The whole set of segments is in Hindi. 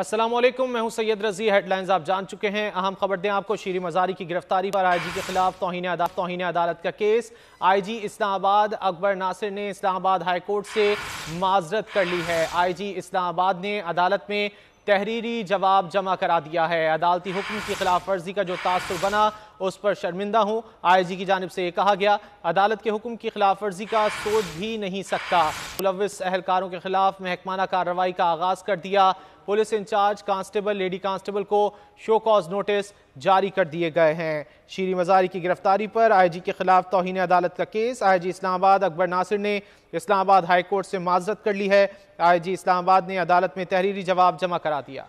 असलम मैं हूं सैयद रजी हेडलाइंस आप जान चुके हैं अहम खबर दें आपको शीरी मजारी की गिरफ्तारी पर आई जी के खिलाफ तोहन अदा, तोहन अदालत का case I G Islamabad Akbar Nasir ने इस्लामाबाद हाई कोर्ट से माजरत कर ली है आई जी इस्लामाबाद ने अदालत में तहरीरी जवाब जमा करा दिया है अदालती हुक्म की खिलाफ वर्जी का जो तासर बना उस पर शर्मिंदा हूँ आई जी की जानब से कहा गया अदालत के हुक्म की खिलाफ वर्जी का सोच भी नहीं सकता मुलविस एहलकारों के खिलाफ महकमाना कार्रवाई का आगाज़ कर दिया police incharge constable lady constable को शो कॉज नोटिस जारी कर दिए गए हैं शीरी मजारी की गिरफ्तारी पर आईजी के खिलाफ तोहन अदालत का केस आईजी इस्लामाबाद अकबर नासिर ने इस्लामाबाद हाई कोर्ट से माजरत कर ली है जी इस्लामाबाद ने अदालत में तहरीरी जवाब जमा करा दिया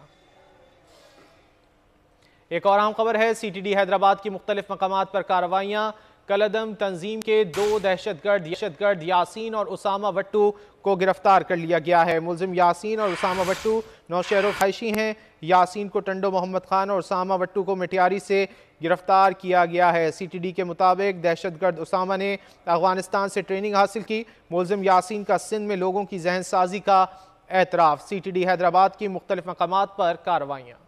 एक और अहम खबर है सीटीडी हैदराबाद की मुख्तलिफ मकाम पर कार्रवाइयाँ कलदम तंजीम के दो दहशतगर्द दहशतगर्द यासीन और उसामा भट्टू को गिरफ्तार कर लिया गया है मुलजिम यासीन और उसामा भट्टू नौशहर खैशी हैं यासीन को टंडो मोहम्मद खान और उसामा भट्टू को मिटियारी से गिरफ्तार किया गया है सी टी डी के मुताबिक दहशतगर्द उसामा ने अफगानिस्तान से ट्रेनिंग हासिल की मुलजिम यासीन का सिंध में लोगों की जहन साजी का एतराफ़ सी टी डी हैदराबाद की मुख्तलिफ मकाम पर कार्रवाइयाँ